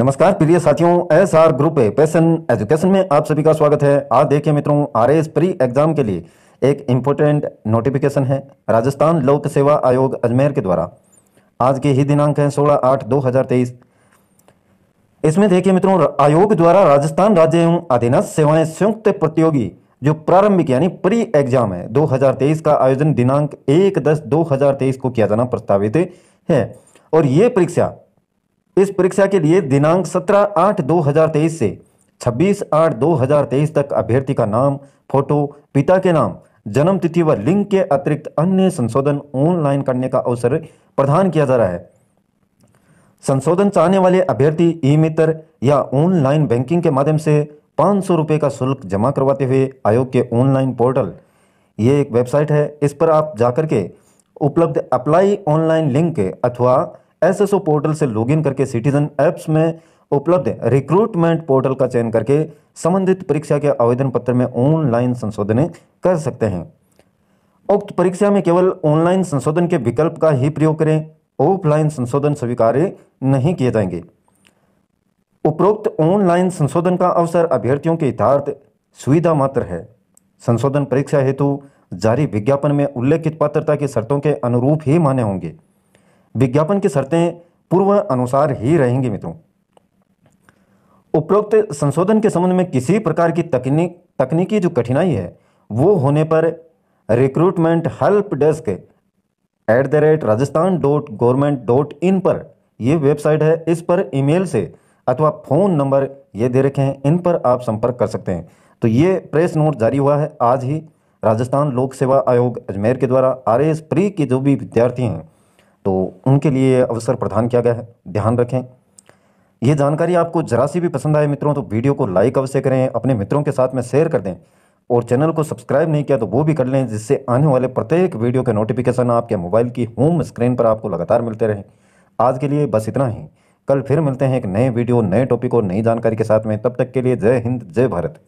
नमस्कार प्रिय साथियों S R group passion education में आप सभी का स्वागत है आज देखिए मित्रों आर प्री एग्जाम के लिए एक इम्पोर्टेंट नोटिफिकेशन है राजस्थान लोक सेवा आयोग अजमेर के द्वारा आज के ही दिनांक है 16 आठ 2023 इसमें देखिए मित्रों आयोग द्वारा राजस्थान राज्य एवं अधीनस्थ सेवाएं संयुक्त प्रतियोगी जो प्रारंभिक यानी प्री एग्जाम है दो का आयोजन दिनांक एक दस दो को किया जाना प्रस्तावित है और ये परीक्षा इस परीक्षा के लिए दिनांक 17 आठ 2023 से 26 आठ 2023 तक अभ्यर्थी का नाम फोटो पिता के नाम जन्म तिथि व लिंग के अतिरिक्त अन्य संशोधन ऑनलाइन करने का अवसर प्रदान किया जा रहा है संशोधन चाहने वाले अभ्यर्थी ई मित्र या ऑनलाइन बैंकिंग के माध्यम से पाँच सौ का शुल्क जमा करवाते हुए आयोग के ऑनलाइन पोर्टल ये एक वेबसाइट है इस पर आप जाकर के उपलब्ध अप्लाई ऑनलाइन लिंक अथवा एसएसओ पोर्टल से लॉगिन करके सिटीजन ऐप्स में उपलब्ध रिक्रूटमेंट पोर्टल का चयन करके संबंधित परीक्षा के आवेदन पत्र में ऑनलाइन संशोधन कर सकते हैं उक्त परीक्षा में केवल ऑनलाइन संशोधन के विकल्प का ही प्रयोग करें ऑफलाइन संशोधन स्वीकार्य नहीं किए जाएंगे उपरोक्त ऑनलाइन संशोधन का अवसर अभ्यर्थियों के यथार्थ सुविधा मात्र है संशोधन परीक्षा हेतु जारी विज्ञापन में उल्लेखित पात्रता की शर्तों के अनुरूप ही माने होंगे विज्ञापन की शर्तें पूर्व अनुसार ही रहेंगी मित्रों उपरोक्त संशोधन के संबंध में किसी प्रकार की तकनीक तकनीकी जो कठिनाई है वो होने पर recruitment help desk at the rate Rajasthan dot government dot in पर यह वेबसाइट है इस पर ईमेल से अथवा फ़ोन नंबर ये दे रखे हैं इन पर आप संपर्क कर सकते हैं तो ये प्रेस नोट जारी हुआ है आज ही राजस्थान लोक सेवा आयोग अजमेर के द्वारा आर एस प्री के जो भी विद्यार्थी हैं तो उनके लिए अवसर प्रदान किया गया है ध्यान रखें ये जानकारी आपको जरा सी भी पसंद आए मित्रों तो वीडियो को लाइक अवश्य करें अपने मित्रों के साथ में शेयर कर दें और चैनल को सब्सक्राइब नहीं किया तो वो भी कर लें जिससे आने वाले प्रत्येक वीडियो के नोटिफिकेशन आपके मोबाइल की होम स्क्रीन पर आपको लगातार मिलते रहें आज के लिए बस इतना ही कल फिर मिलते हैं एक नए वीडियो नए टॉपिक और नई जानकारी के साथ में तब तक के लिए जय हिंद जय भारत